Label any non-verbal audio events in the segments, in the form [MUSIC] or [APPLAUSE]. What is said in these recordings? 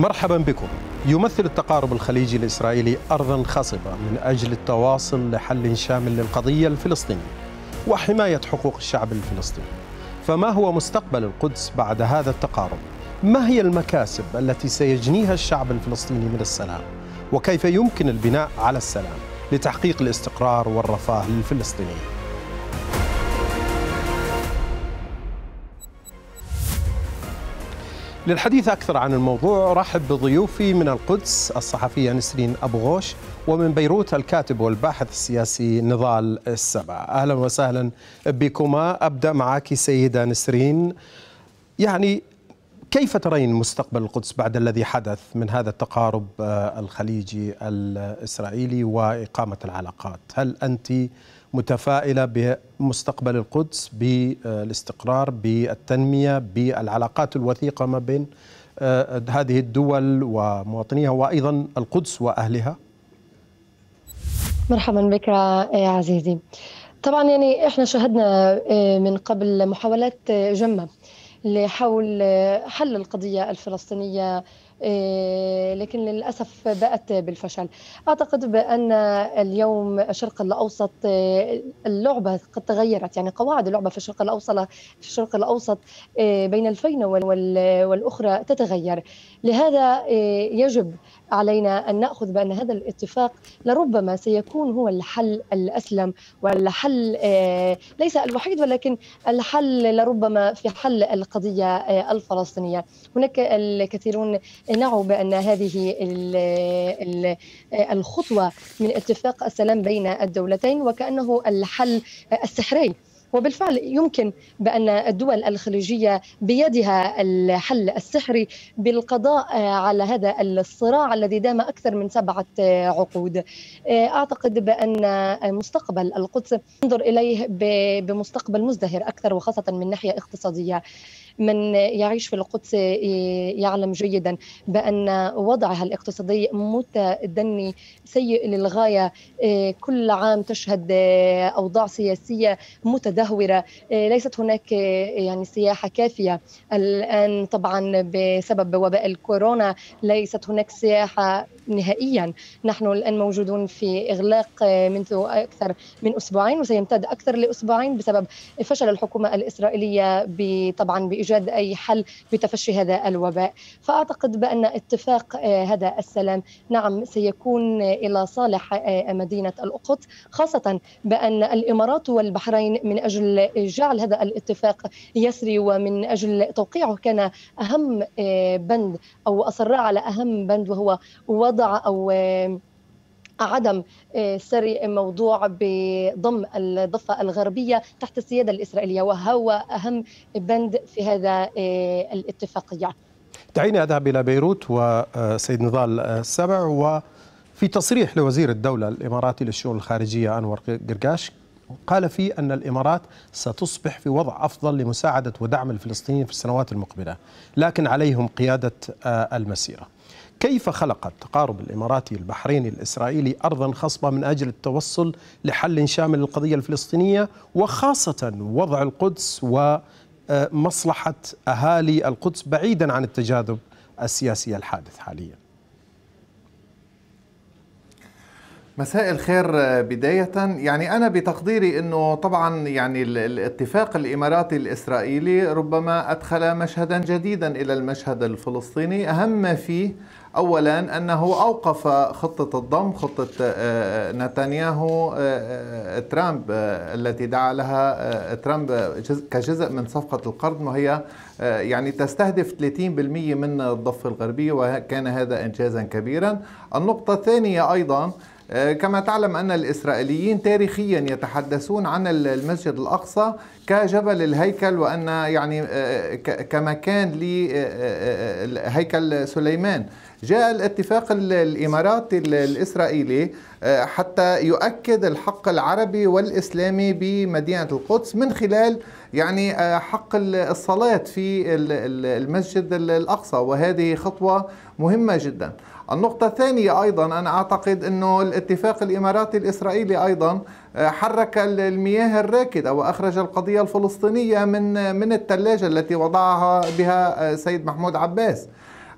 مرحبا بكم يمثل التقارب الخليجي الإسرائيلي أرضا خصبة من أجل التواصل لحل شامل للقضية الفلسطينية وحماية حقوق الشعب الفلسطيني فما هو مستقبل القدس بعد هذا التقارب؟ ما هي المكاسب التي سيجنيها الشعب الفلسطيني من السلام؟ وكيف يمكن البناء على السلام لتحقيق الاستقرار والرفاه للفلسطينيين؟ للحديث أكثر عن الموضوع رحب بضيوفي من القدس الصحفية نسرين أبو غوش ومن بيروت الكاتب والباحث السياسي نضال السبع أهلا وسهلا بكما أبدأ معك سيدة نسرين يعني كيف ترين مستقبل القدس بعد الذي حدث من هذا التقارب آه، الخليجي الإسرائيلي وإقامة العلاقات هل أنت متفائله بمستقبل القدس بالاستقرار بالتنميه بالعلاقات الوثيقه ما بين آه، هذه الدول ومواطنيها وايضا القدس واهلها؟ مرحبا بك يا عزيزي. طبعا يعني احنا شهدنا آه، من قبل محاولات آه، جمه لحول حل القضيه الفلسطينيه آه، لكن للأسف باءت بالفشل أعتقد بأن اليوم الشرق الأوسط آه، اللعبة قد تغيرت يعني قواعد اللعبة في الشرق الأوسط في الشرق الأوسط آه، بين الفينة والأخرى تتغير لهذا يجب علينا أن نأخذ بأن هذا الاتفاق لربما سيكون هو الحل الأسلم والحل آه، ليس الوحيد ولكن الحل لربما في حل القضية آه، الفلسطينية هناك الكثيرون نعوا بأن هذه آه، الخطوة من اتفاق السلام بين الدولتين وكأنه الحل السحري وبالفعل يمكن بأن الدول الخليجية بيدها الحل السحري بالقضاء آه، على هذا الصراع الذي دام أكثر من سبعة آه، عقود آه، أعتقد بأن مستقبل القدس ننظر إليه بمستقبل مزدهر أكثر وخاصة من ناحية اقتصادية من يعيش في القدس آه، يعلم جيدا بأن وضعها الاقتصادي متدني سيء للغاية آه، كل عام تشهد آه، أوضاع سياسية متدهورة ليست هناك يعني سياحة كافية الآن طبعا بسبب وباء الكورونا ليست هناك سياحة نهائيا نحن الآن موجودون في إغلاق منذ أكثر من أسبوعين وسيمتد أكثر لأسبوعين بسبب فشل الحكومة الإسرائيلية طبعا بإجراء ايجاد اي حل بتفشي هذا الوباء فاعتقد بان اتفاق آه، هذا السلام نعم سيكون آه، الى صالح آه، مدينه الاقط خاصه بان الامارات والبحرين من اجل جعل هذا الاتفاق يسري ومن اجل توقيعه كان اهم بند او اصر على اهم بند وهو وضع او عدم آه، سري موضوع بضم الضفة الغربية تحت السيادة الإسرائيلية وهو أهم بند في هذا آه، الاتفاقية يعني دعيني أذهب إلى بيروت وسيد آه، نضال السبع وفي تصريح لوزير الدولة الإماراتي للشؤون الخارجية أنور قرقاش قال فيه أن الإمارات ستصبح في وضع أفضل لمساعدة ودعم الفلسطينيين في السنوات المقبلة لكن عليهم قيادة المسيرة كيف خلق التقارب الاماراتي البحريني الاسرائيلي ارضا خصبه من اجل التوصل لحل شامل للقضيه الفلسطينيه وخاصه وضع القدس ومصلحه اهالي القدس بعيدا عن التجاذب السياسي الحادث حاليا. مساء الخير بداية يعني أنا بتقديري أنه طبعا يعني الاتفاق الإماراتي الإسرائيلي ربما أدخل مشهدا جديدا إلى المشهد الفلسطيني أهم ما فيه اولا انه اوقف خطه الضم خطه آه، آه، نتنياهو آه، ترامب التي دعا لها ترامب كجزء من صفقه القرن وهي يعني تستهدف 30% من الضفه الغربيه وكان هذا انجازا كبيرا النقطه الثانيه ايضا كما تعلم أن الإسرائيليين تاريخيا يتحدثون عن المسجد الأقصى كجبل الهيكل وأن يعني كمكان لهيكل سليمان جاء الاتفاق الإماراتي الإسرائيلي آه، حتى يؤكد الحق العربي والإسلامي بمدينة القدس من خلال يعني آه، حق الصلاة في المسجد الأقصى وهذه خطوة مهمة جدا النقطة الثانية أيضا أنا أعتقد أنه الاتفاق الإماراتي الإسرائيلي أيضا آه، حرك المياه الراكدة وأخرج القضية الفلسطينية من من الثلاجة التي وضعها بها سيد محمود عباس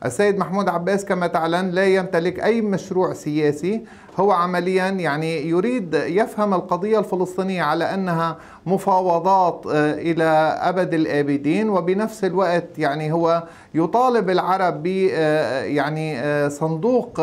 السيد محمود عباس كما تعلن لا يمتلك أي مشروع سياسي هو عمليا يعني يريد يفهم القضية الفلسطينية على أنها مفاوضات آه، إلى أبد الآبدين وبنفس الوقت يعني هو يطالب العرب ب آه، يعني آه، صندوق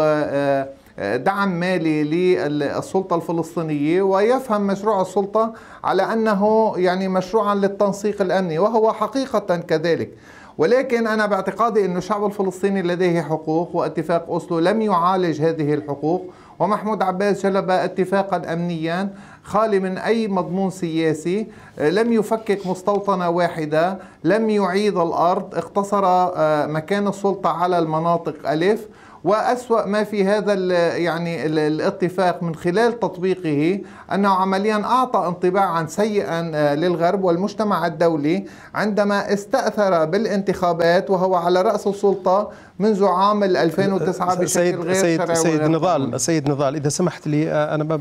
دعم مالي للسلطة الفلسطينية ويفهم مشروع السلطة على أنه يعني مشروعا للتنسيق الأمني وهو حقيقة كذلك ولكن أنا باعتقادي أن الشعب الفلسطيني لديه حقوق واتفاق أوسلو لم يعالج هذه الحقوق ومحمود عباس جلب اتفاقا أمنيا خالي من أي مضمون سياسي آه، لم يفكك مستوطنة واحدة لم يعيد الأرض اقتصر آه، مكان السلطة على المناطق ألف وأسوأ ما في هذا ال يعني الاتفاق من خلال تطبيقه أنه عمليا أعطى انطباعا سيئا آه، للغرب والمجتمع الدولي عندما استأثر بالانتخابات وهو على رأس السلطة منذ عام 2009 بشكل سيد غير سيد سيد نضال سيد نضال إذا سمحت لي آه، أنا ما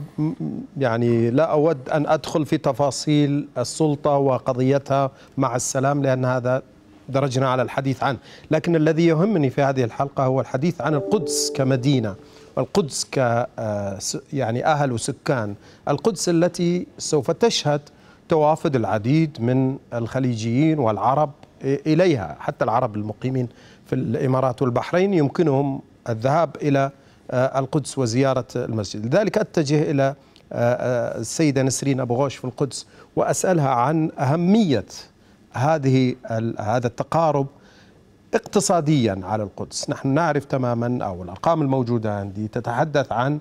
يعني لا أود أن أدخل في تفاصيل السلطة وقضيتها مع السلام لأن هذا درجنا على الحديث عنه لكن الذي يهمني في هذه الحلقة هو الحديث عن القدس كمدينة والقدس ك آه، يعني أهل وسكان القدس التي سوف تشهد توافد العديد من الخليجيين والعرب إليها حتى العرب المقيمين في الإمارات والبحرين يمكنهم الذهاب إلى آه، القدس وزيارة المسجد لذلك أتجه إلى آه، السيدة نسرين أبو غوش في القدس وأسألها عن أهمية هذه هذا التقارب اقتصاديا على القدس نحن نعرف تماما أو الأرقام الموجودة عندي تتحدث عن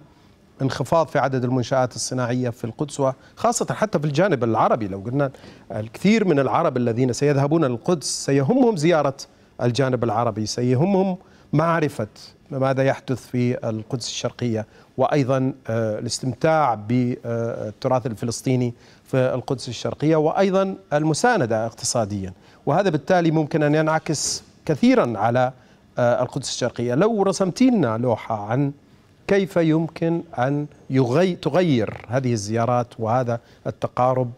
انخفاض في عدد المنشآت الصناعية في القدس وخاصة حتى في الجانب العربي لو قلنا الكثير من العرب الذين سيذهبون للقدس سيهمهم زيارة الجانب العربي سيهمهم معرفة ماذا يحدث في القدس الشرقية وأيضا آه، الاستمتاع بالتراث الفلسطيني في القدس الشرقية وأيضا المساندة اقتصاديا وهذا بالتالي ممكن أن ينعكس كثيرا على آه، القدس الشرقية لو رسمت لنا لوحة عن كيف يمكن أن يغي تغير هذه الزيارات وهذا التقارب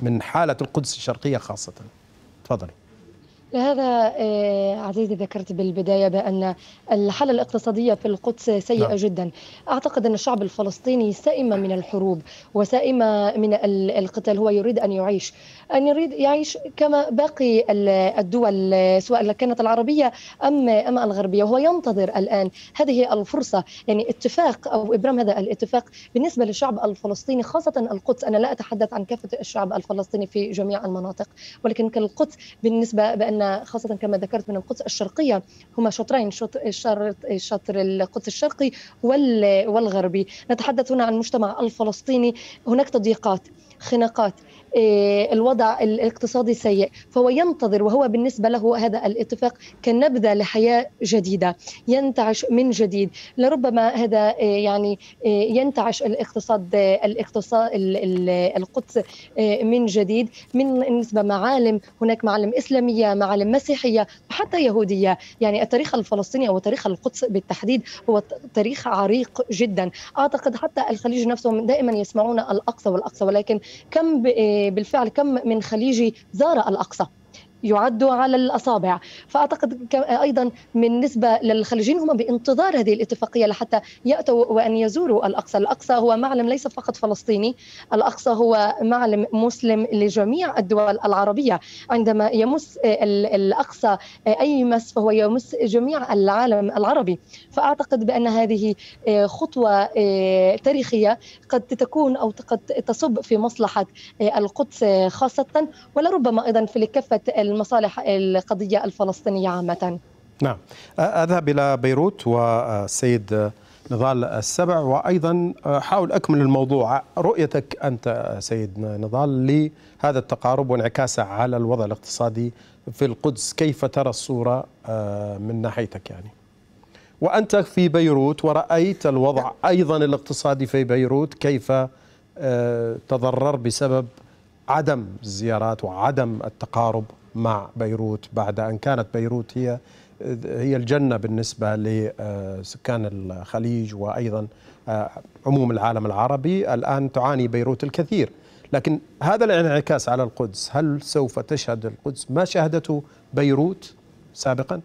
من حالة القدس الشرقية خاصة تفضلي لهذا آه، عزيزي ذكرت بالبداية بأن الحالة الاقتصادية في القدس سيئة نعم. جدا أعتقد أن الشعب الفلسطيني سائمة من الحروب وسائمة من القتال هو يريد أن يعيش أن يريد يعيش كما باقي الدول سواء كانت العربية أم أم الغربية وهو ينتظر الآن هذه الفرصة يعني اتفاق أو إبرام هذا الاتفاق بالنسبة للشعب الفلسطيني خاصة القدس أنا لا أتحدث عن كافة الشعب الفلسطيني في جميع المناطق ولكن كالقدس بالنسبة بأن لان خاصه كما ذكرت من القدس الشرقيه هما شطرين شطر, شطر القدس الشرقي والغربي نتحدث هنا عن المجتمع الفلسطيني هناك تضييقات خناقات آه، الوضع الاقتصادي سيء فهو ينتظر وهو بالنسبة له هذا الاتفاق كنبذة لحياة جديدة ينتعش من جديد لربما هذا آه، يعني آه، ينتعش الاقتصاد الاقتصاد القدس من جديد من نسبة معالم هناك معالم إسلامية معالم مسيحية وحتى يهودية يعني التاريخ الفلسطيني أو تاريخ القدس بالتحديد هو تاريخ عريق جدا أعتقد حتى الخليج نفسهم دائما يسمعون الأقصى والأقصى ولكن كم بالفعل كم من خليجي زار الأقصى يعد على الاصابع، فاعتقد ايضا بالنسبه للخليجيين هم بانتظار هذه الاتفاقيه لحتى ياتوا وان يزوروا الاقصى، الاقصى هو معلم ليس فقط فلسطيني، الاقصى هو معلم مسلم لجميع الدول العربيه، عندما يمس الاقصى اي مس فهو يمس جميع العالم العربي، فاعتقد بان هذه آه، خطوه آه، تاريخيه قد تكون او قد تصب في مصلحه آه، القدس خاصه ولربما ايضا في كافه المصالح القضية الفلسطينية عامة نعم أذهب إلى بيروت والسيد نضال السبع وأيضا حاول أكمل الموضوع رؤيتك أنت سيد نضال لهذا التقارب وانعكاسه على الوضع الاقتصادي في القدس كيف ترى الصورة من ناحيتك يعني وأنت في بيروت ورأيت الوضع أيضا الاقتصادي في بيروت كيف تضرر بسبب عدم الزيارات وعدم التقارب مع بيروت بعد أن كانت بيروت هي هي الجنة بالنسبة لسكان الخليج وأيضا آه، عموم العالم العربي الآن تعاني بيروت الكثير لكن هذا الانعكاس على القدس هل سوف تشهد القدس ما شهدته بيروت سابقا؟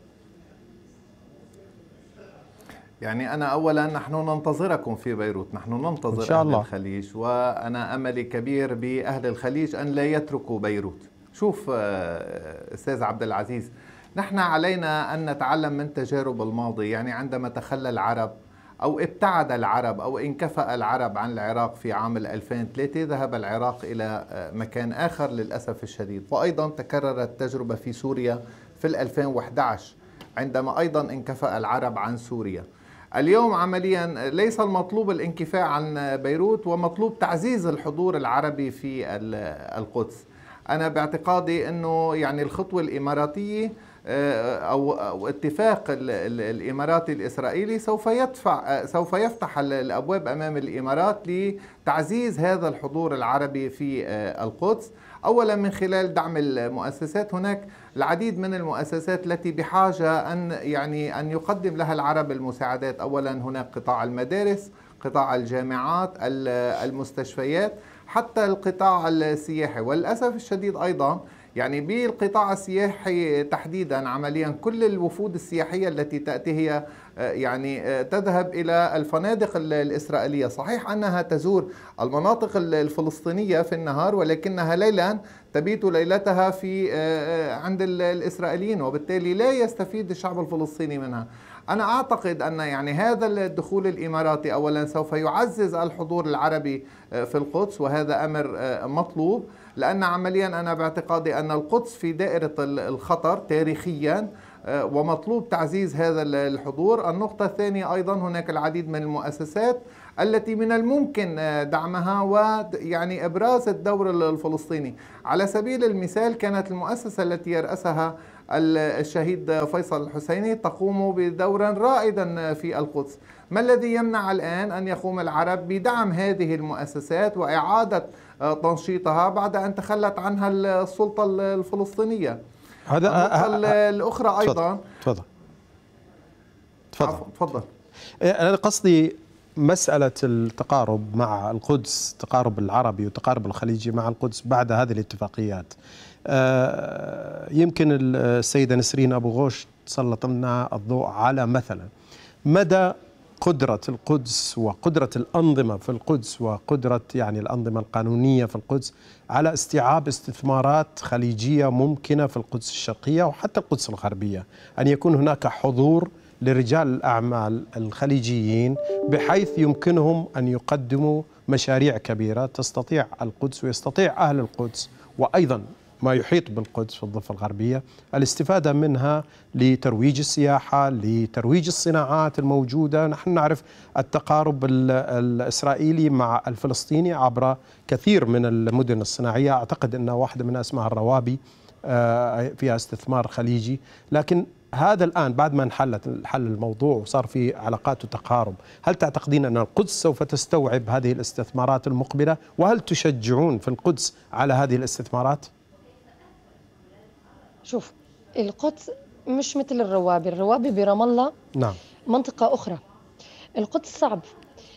يعني أنا أولا نحن ننتظركم في بيروت نحن ننتظر إن شاء الله. أهل الخليج وأنا أملي كبير بأهل الخليج أن لا يتركوا بيروت شوف آه، آه، استاذ عبد العزيز نحن علينا ان نتعلم من تجارب الماضي يعني عندما تخلى العرب او ابتعد العرب او انكفأ العرب عن العراق في عام 2003 ذهب العراق الى آه، مكان اخر للاسف الشديد وايضا تكررت التجربه في سوريا في 2011 عندما ايضا انكفأ العرب عن سوريا اليوم عمليا ليس المطلوب الانكفاء عن بيروت ومطلوب تعزيز الحضور العربي في القدس انا باعتقادي انه يعني الخطوه الاماراتيه آه، أو, أو اتفاق الإماراتي الإسرائيلي سوف يدفع آه، سوف يفتح الأبواب أمام الإمارات لتعزيز هذا الحضور العربي في آه، القدس أولا من خلال دعم المؤسسات هناك العديد من المؤسسات التي بحاجة أن يعني أن يقدم لها العرب المساعدات أولا هناك قطاع المدارس قطاع الجامعات المستشفيات حتى القطاع السياحي وللأسف الشديد أيضا يعني بالقطاع السياحي تحديدا عمليا كل الوفود السياحيه التي تاتي هي آه، يعني آه، تذهب الى الفنادق الاسرائيليه، صحيح انها تزور المناطق الفلسطينيه في النهار ولكنها ليلا تبيت ليلتها في آه، آه، عند الإسرائيليين وبالتالي لا يستفيد الشعب الفلسطيني منها أنا أعتقد أن يعني هذا الدخول الإماراتي أولا سوف يعزز الحضور العربي آه، في القدس وهذا أمر مطلوب لأن عمليا أنا باعتقادي أن القدس في دائرة الخطر تاريخيا ومطلوب تعزيز هذا الحضور النقطة الثانية أيضا هناك العديد من المؤسسات التي من الممكن آه، دعمها ويعني إبراز الدور الفلسطيني على سبيل المثال كانت المؤسسة التي يرأسها الشهيد فيصل الحسيني تقوم بدورا رائدا في القدس ما الذي يمنع الآن أن يقوم العرب بدعم هذه المؤسسات وإعادة آه، تنشيطها بعد أن تخلت عنها السلطة الفلسطينية هذا آه، الأخرى أيضا تفضل تفضل تفضل أنا قصدي مسألة التقارب مع القدس تقارب العربي وتقارب الخليجي مع القدس بعد هذه الاتفاقيات آه، يمكن السيدة نسرين أبو غوش تسلط لنا الضوء على مثلا مدى قدرة القدس وقدرة الأنظمة في القدس وقدرة يعني الأنظمة القانونية في القدس على استيعاب استثمارات خليجية ممكنة في القدس الشرقية وحتى القدس الغربية أن يكون هناك حضور لرجال الأعمال الخليجيين بحيث يمكنهم أن يقدموا مشاريع كبيرة تستطيع القدس ويستطيع أهل القدس وأيضا ما يحيط بالقدس في الضفة الغربية الاستفادة منها لترويج السياحة لترويج الصناعات الموجودة نحن نعرف التقارب الإسرائيلي مع الفلسطيني عبر كثير من المدن الصناعية أعتقد أن واحدة منها اسمها الروابي آه، فيها استثمار خليجي لكن هذا الآن بعد ما انحلت حل الموضوع وصار في علاقات وتقارب هل تعتقدين أن القدس سوف تستوعب هذه الاستثمارات المقبلة وهل تشجعون في القدس على هذه الاستثمارات شوف القدس مش مثل الروابي الروابي برام الله نعم منطقة أخرى القدس صعب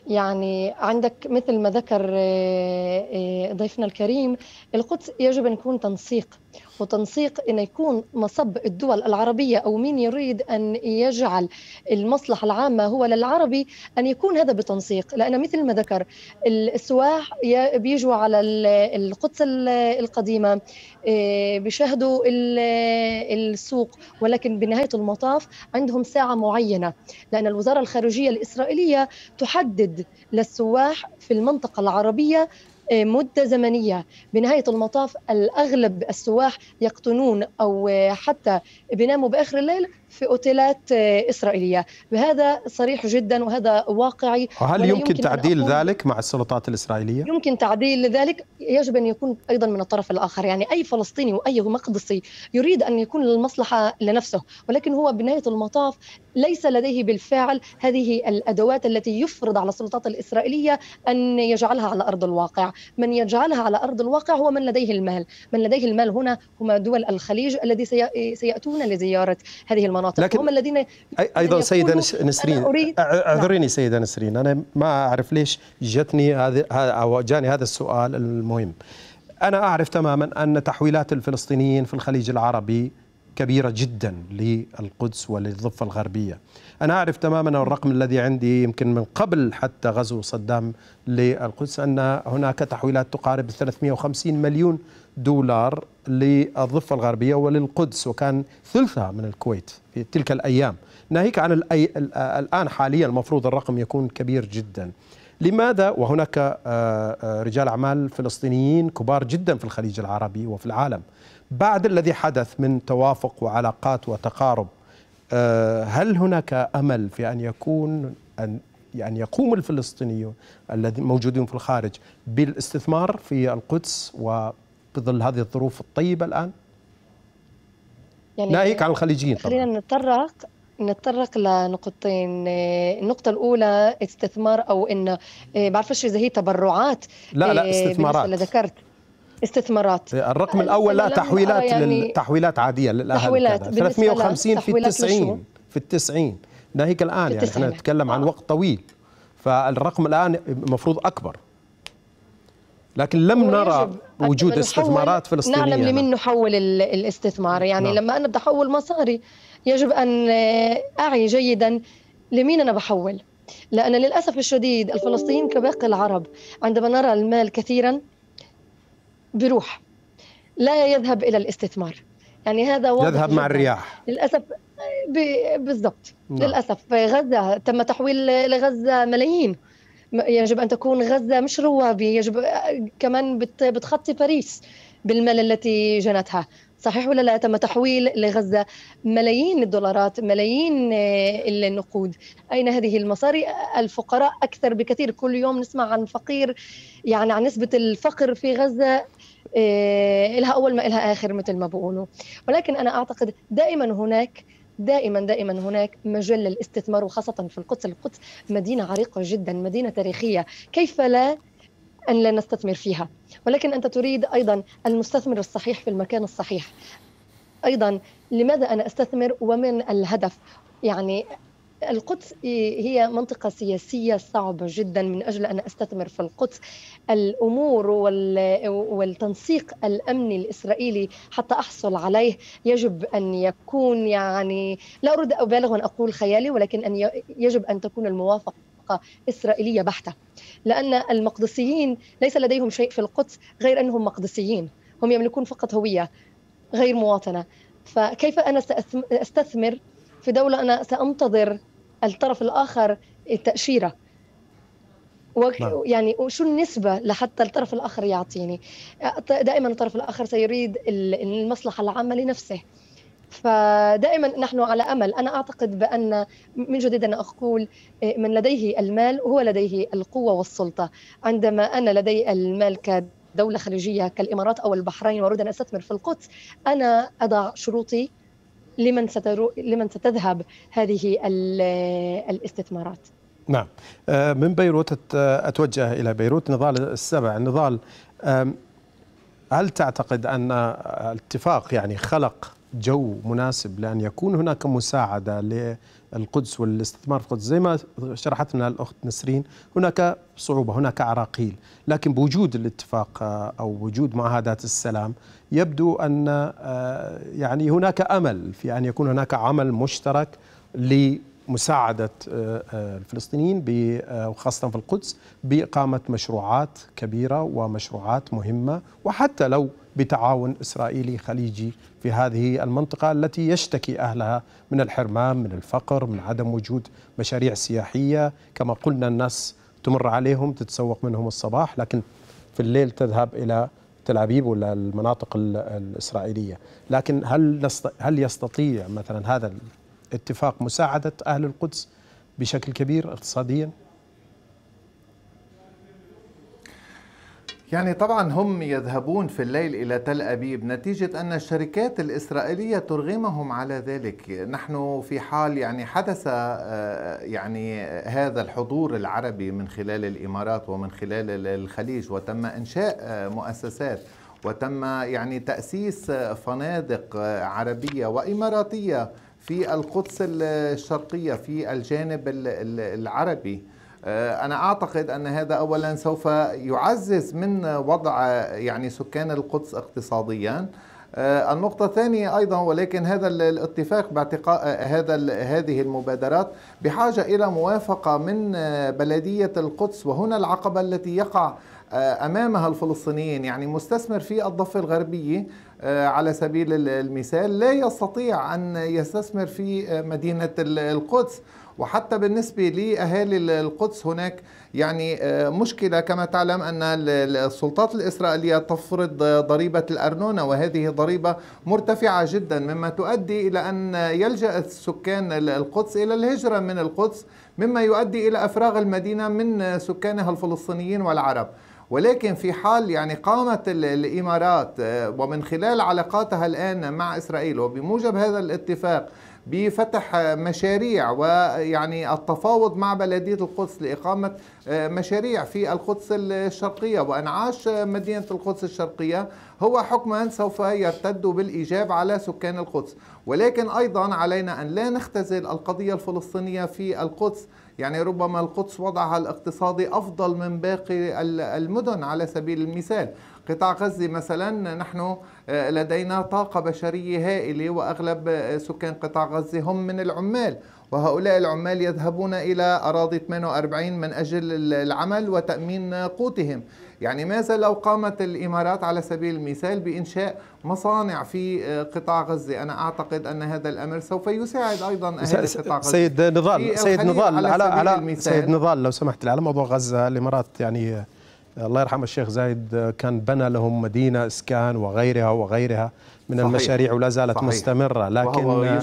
يعني عندك مثل ما ذكر آه، آه، ضيفنا الكريم القدس يجب أن يكون تنسيق وتنسيق أن يكون مصب الدول العربية أو مين يريد أن يجعل المصلحة العامة هو للعربي أن يكون هذا بتنسيق لأن مثل ما ذكر السواح بيجوا على القدس القديمة آه، بيشاهدوا السوق ولكن بنهاية المطاف عندهم ساعة معينة لأن الوزارة الخارجية الإسرائيلية تحدد للسواح في المنطقة العربية آه، مده زمنيه بنهايه المطاف الاغلب السواح يقطنون او آه، حتى بيناموا باخر الليل في اوتيلات آه، اسرائيليه، بهذا صريح جدا وهذا واقعي وهل يمكن, يمكن تعديل ذلك مع السلطات الاسرائيليه؟ يمكن تعديل ذلك يجب ان يكون ايضا من الطرف الاخر، يعني اي فلسطيني واي مقدسي يريد ان يكون للمصلحه لنفسه، ولكن هو بنهايه المطاف ليس لديه بالفعل هذه الادوات التي يفرض على السلطات الاسرائيليه ان يجعلها على ارض الواقع، من يجعلها على ارض الواقع هو من لديه المال، من لديه المال هنا هما دول الخليج الذي سياتون لزياره هذه المنطقة. المناطق لكن هم الذين ايضا سيده نسرين نعم. اعذريني سيده نسرين انا ما اعرف ليش جتني هذه او جاني هذا السؤال المهم انا اعرف تماما ان تحويلات الفلسطينيين في الخليج العربي كبيرة جدا للقدس وللضفة الغربية أنا أعرف تماما الرقم الذي عندي يمكن من قبل حتى غزو صدام للقدس أن هناك تحويلات تقارب 350 مليون دولار للضفة الغربية وللقدس وكان ثلثها من الكويت في تلك الأيام ناهيك عن الآن حاليا المفروض الرقم يكون كبير جدا لماذا وهناك آه، آه، رجال أعمال فلسطينيين كبار جدا في الخليج العربي وفي العالم بعد الذي حدث من توافق وعلاقات وتقارب آه، هل هناك امل في ان يكون ان يعني يقوم الفلسطينيون الذين موجودون في الخارج بالاستثمار في القدس وبظل هذه الظروف الطيبه الان؟ يعني ناهيك عن الخليجيين خلينا طبعا. نتطرق نتطرق لنقطتين آه، النقطة الأولى استثمار أو إن آه، بعرفش إذا هي تبرعات لا لا استثمارات اللي ذكرت استثمارات إيه، الرقم الاول لا تحويلات يعني تحويلات عاديه للاهالي تحويلات 350 في ال 90 في ال 90 ناهيك الان يعني احنا نتكلم عن آه. وقت طويل فالرقم الان المفروض اكبر لكن لم نرى وجود استثمارات فلسطينيه نعلم لمن نحول الاستثمار نعم. يعني نعم. لما انا بدي احول مصاري يجب ان اعي جيدا لمين انا بحول لان للاسف الشديد الفلسطينيين كباقي العرب عندما نرى المال كثيرا بروح لا يذهب الى الاستثمار يعني هذا واضح يذهب مع الرياح للاسف بالضبط نعم. للاسف غزه تم تحويل لغزه ملايين يجب ان تكون غزه مش روابي يجب آه، كمان بتخطي باريس بالمال التي جنتها صحيح ولا لا تم تحويل لغزة ملايين الدولارات ملايين النقود آه، أين هذه المصاري الفقراء أكثر بكثير كل يوم نسمع عن فقير يعني عن نسبة الفقر في غزة إيه، إلها أول ما إلها آخر مثل ما بقولوا ولكن أنا أعتقد دائما هناك دائما دائما هناك مجال للاستثمار وخاصة في القدس القدس مدينة عريقة جدا مدينة تاريخية كيف لا أن لا نستثمر فيها ولكن أنت تريد أيضا المستثمر الصحيح في المكان الصحيح أيضا لماذا أنا أستثمر ومن الهدف يعني القدس هي منطقة سياسية صعبة جدا من أجل أن أستثمر في القدس الأمور والتنسيق الأمني الإسرائيلي حتى أحصل عليه يجب أن يكون يعني لا أريد أبالغ أن أقول خيالي ولكن أن يجب أن تكون الموافقة إسرائيلية بحتة لأن المقدسيين ليس لديهم شيء في القدس غير أنهم مقدسيين هم يملكون فقط هوية غير مواطنة فكيف أنا سأستثمر في دولة أنا سأنتظر الطرف الآخر التأشيرة وك... نعم. يعني وشو النسبة لحتى الطرف الآخر يعطيني دائما الطرف الآخر سيريد المصلحة العامة لنفسه فدائما نحن على امل انا اعتقد بان من جديد انا اقول إيه، من لديه المال هو لديه القوه والسلطه عندما انا لدي المال كدوله خليجيه كالامارات او البحرين واريد ان استثمر في القدس انا اضع شروطي لمن سترو لمن ستذهب هذه الاستثمارات نعم آه، من بيروت أتوجه إلى بيروت نضال السبع نضال هل تعتقد أن الاتفاق يعني خلق جو مناسب لأن يكون هناك مساعدة القدس والاستثمار في القدس زي ما شرحت لنا الأخت نسرين هناك صعوبة هناك عراقيل لكن بوجود الاتفاق آه، أو وجود معاهدات السلام يبدو أن آه، يعني هناك أمل في أن يكون هناك عمل مشترك مساعدة آه، الفلسطينيين وخاصة في القدس بإقامة مشروعات كبيرة ومشروعات مهمة وحتى لو بتعاون اسرائيلي خليجي في هذه المنطقه التي يشتكي اهلها من الحرمان، من الفقر، من عدم وجود مشاريع سياحيه، كما قلنا الناس تمر عليهم تتسوق منهم الصباح لكن في الليل تذهب الى تل ابيب ولا المناطق الاسرائيليه، لكن هل هل يستطيع مثلا هذا الاتفاق مساعده اهل القدس بشكل كبير اقتصاديا؟ يعني طبعا هم يذهبون في الليل إلى تل أبيب نتيجة أن الشركات الإسرائيلية ترغمهم على ذلك نحن في حال يعني حدث آه، يعني هذا الحضور العربي من خلال الإمارات ومن خلال الخليج وتم إنشاء آه، مؤسسات وتم يعني تأسيس آه، فنادق عربية وإماراتية في القدس الشرقية في الجانب العربي آه، أنا أعتقد أن هذا أولا سوف يعزز من وضع يعني سكان القدس اقتصاديا آه، النقطة الثانية أيضا ولكن هذا الاتفاق باعتقاء هذا هذه المبادرات بحاجة إلى موافقة من آه، بلدية القدس وهنا العقبة التي يقع امامها الفلسطينيين يعني مستثمر في الضفه الغربيه على سبيل المثال لا يستطيع ان يستثمر في مدينه القدس وحتى بالنسبة لأهالي القدس هناك يعني آه، مشكلة كما تعلم أن السلطات الإسرائيلية تفرض ضريبة الأرنونة وهذه ضريبة مرتفعة جدا مما تؤدي إلى أن يلجأ سكان القدس إلى الهجرة من القدس مما يؤدي إلى أفراغ المدينة من سكانها الفلسطينيين والعرب ولكن في حال يعني قامت الامارات آه، ومن خلال علاقاتها الان مع اسرائيل وبموجب هذا الاتفاق بفتح مشاريع ويعني التفاوض مع بلدية القدس لإقامة آه، مشاريع في القدس الشرقية وأنعاش مدينة القدس الشرقية هو حكما سوف يرتد بالإيجاب على سكان القدس ولكن أيضا علينا أن لا نختزل القضية الفلسطينية في القدس يعني ربما القدس وضعها الاقتصادي أفضل من باقي المدن على سبيل المثال قطاع غزة مثلا نحن آه، لدينا طاقة بشرية هائلة وأغلب آه، سكان قطاع غزة هم من العمال وهؤلاء العمال يذهبون إلى أراضي 48 من أجل العمل وتأمين قوتهم يعني ماذا لو قامت الإمارات على سبيل المثال بإنشاء مصانع في آه، قطاع غزة أنا أعتقد أن هذا الأمر سوف يساعد أيضا أهل قطاع غزة سيد نضال سيد نضال على, على, على سيد نضال لو سمحت على موضوع غزة الإمارات يعني الله يرحم الشيخ زايد كان بنى لهم مدينه اسكان وغيرها وغيرها من صحيح. المشاريع ولا زالت صحيح. مستمره لكن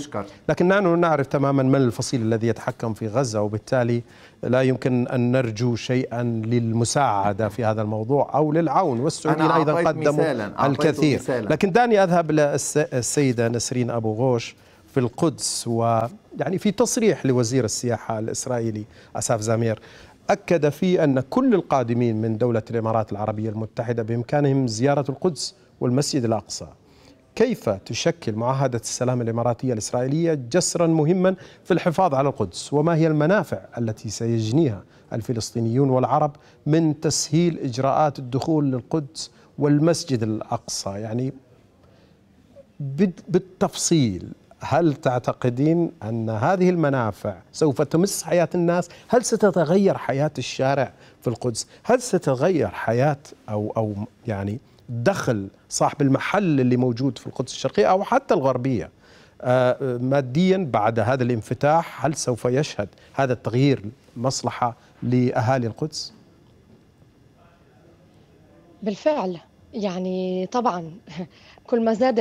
لكن نحن نعرف تماما من الفصيل الذي يتحكم في غزه وبالتالي لا يمكن ان نرجو شيئا للمساعده في هذا الموضوع او للعون والسعوديين ايضا قدموا الكثير مثالا. لكن دعني اذهب للسيده نسرين ابو غوش في القدس ويعني في تصريح لوزير السياحه الاسرائيلي اساف زامير أكد فيه أن كل القادمين من دولة الإمارات العربية المتحدة بإمكانهم زيارة القدس والمسجد الأقصى كيف تشكل معاهدة السلام الإماراتية الإسرائيلية جسرا مهما في الحفاظ على القدس وما هي المنافع التي سيجنيها الفلسطينيون والعرب من تسهيل إجراءات الدخول للقدس والمسجد الأقصى يعني بالتفصيل هل تعتقدين أن هذه المنافع سوف تمس حياة الناس هل ستتغير حياة الشارع في القدس هل ستتغير حياة أو, أو يعني دخل صاحب المحل اللي موجود في القدس الشرقية أو حتى الغربية آه، ماديا بعد هذا الانفتاح هل سوف يشهد هذا التغيير مصلحة لأهالي القدس؟ بالفعل يعني طبعا [LAUGHS] كل ما زاد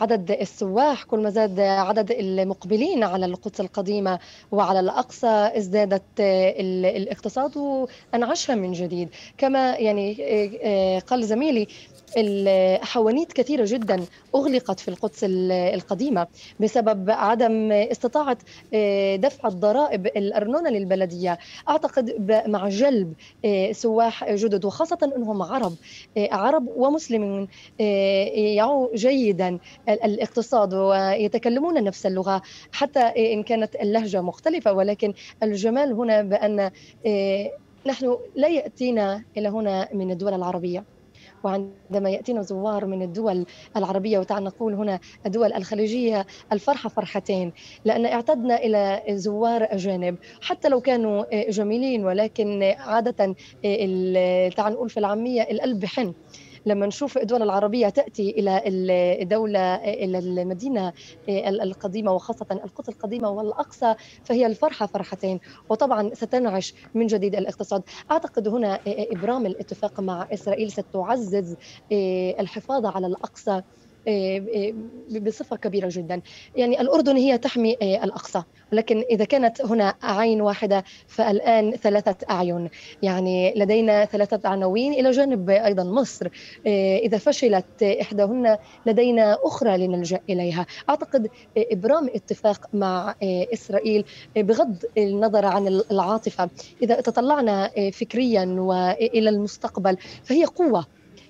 عدد السواح كل ما زاد عدد المقبلين على القدس القديمة وعلى الأقصى ازدادت الاقتصاد وانعشها من جديد كما يعني آه، آه، قال زميلي حوانيت كثيرة جدا أغلقت في القدس القديمة بسبب عدم استطاعة آه، دفع الضرائب الأرنونة للبلدية أعتقد مع جلب آه، سواح جدد وخاصة أنهم عرب آه، عرب ومسلمين يعوا جيدا الاقتصاد ويتكلمون نفس اللغة حتى إن كانت اللهجة مختلفة ولكن الجمال هنا بأن نحن لا يأتينا إلى هنا من الدول العربية وعندما يأتينا زوار من الدول العربية وتعال نقول هنا الدول الخليجية الفرحة فرحتين لأن اعتدنا إلى زوار أجانب حتى لو كانوا جميلين ولكن عادة تعال نقول في العامية القلب حن لما نشوف الدول العربية تأتي إلى الدولة إلى المدينة إيه، القديمة وخاصة القدس القديمة والأقصى فهي الفرحة فرحتين وطبعا ستنعش من جديد الاقتصاد أعتقد هنا إيه، إبرام الاتفاق مع إسرائيل ستعزز إيه، الحفاظ على الأقصى آه، آه، بصفة كبيرة جدا يعني الأردن هي تحمي آه، الأقصى ولكن إذا كانت هنا عين واحدة فالآن ثلاثة أعين يعني لدينا ثلاثة عناوين إلى جانب أيضا مصر إذا فشلت إحداهن لدينا أخرى لنلجأ إليها أعتقد إبرام اتفاق مع إسرائيل بغض النظر عن العاطفة إذا تطلعنا فكريا وإلى المستقبل فهي قوة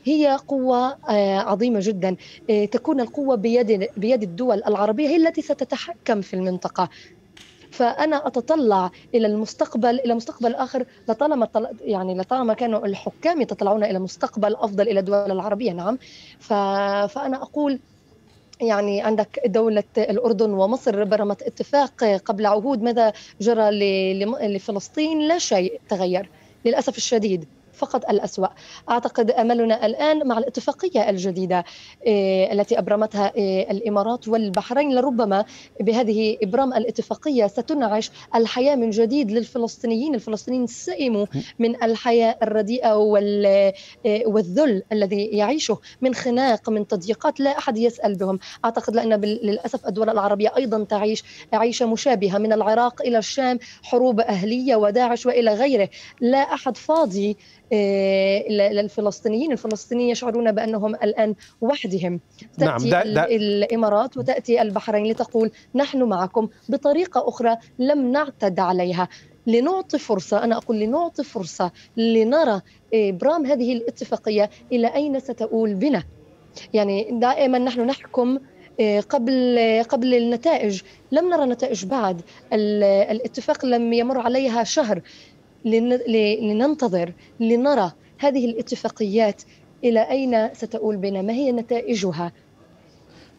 هي قوة آه، عظيمة جدا آه، تكون القوة بيد, بيد الدول العربية هي التي ستتحكم في المنطقة فانا اتطلع الى المستقبل الى مستقبل اخر لطالما يعني لطالما كانوا الحكام يتطلعون الى مستقبل افضل الى الدول العربيه نعم فانا اقول يعني عندك دولة الأردن ومصر برمت اتفاق قبل عهود ماذا جرى لفلسطين لا شيء تغير للأسف الشديد فقط الأسوأ أعتقد أملنا الآن مع الاتفاقية الجديدة إيه، التي أبرمتها إيه، الإمارات والبحرين لربما بهذه إبرام الاتفاقية ستنعش الحياة من جديد للفلسطينيين الفلسطينيين سئموا من الحياة الرديئة إيه، والذل الذي يعيشه من خناق من تضييقات لا أحد يسأل بهم أعتقد لأن للأسف الدول العربية أيضا تعيش عيشة مشابهة من العراق إلى الشام حروب أهلية وداعش وإلى غيره لا أحد فاضي آه، للفلسطينيين الفلسطينيين يشعرون بأنهم الآن وحدهم تأتي نعم ده ده الإمارات وتأتي البحرين لتقول نحن معكم بطريقة أخرى لم نعتد عليها لنعطي فرصة أنا أقول لنعطي فرصة لنرى آه، إبرام هذه الاتفاقية إلى أين ستؤول بنا يعني دائما نحن نحكم آه، قبل قبل النتائج لم نرى نتائج بعد الاتفاق لم يمر عليها شهر لننتظر لنرى هذه الاتفاقيات الى اين ستؤول بنا ما هي نتائجها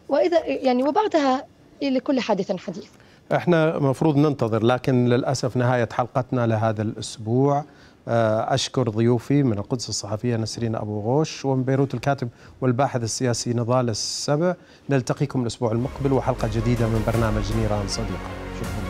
واذا يعني وبعدها لكل حادث حديث احنا مفروض ننتظر لكن للاسف نهايه حلقتنا لهذا الاسبوع آه، أشكر ضيوفي من القدس الصحفية نسرين أبو غوش ومن بيروت الكاتب والباحث السياسي نضال السبع نلتقيكم الأسبوع المقبل وحلقة جديدة من برنامج نيران صديقة شكرا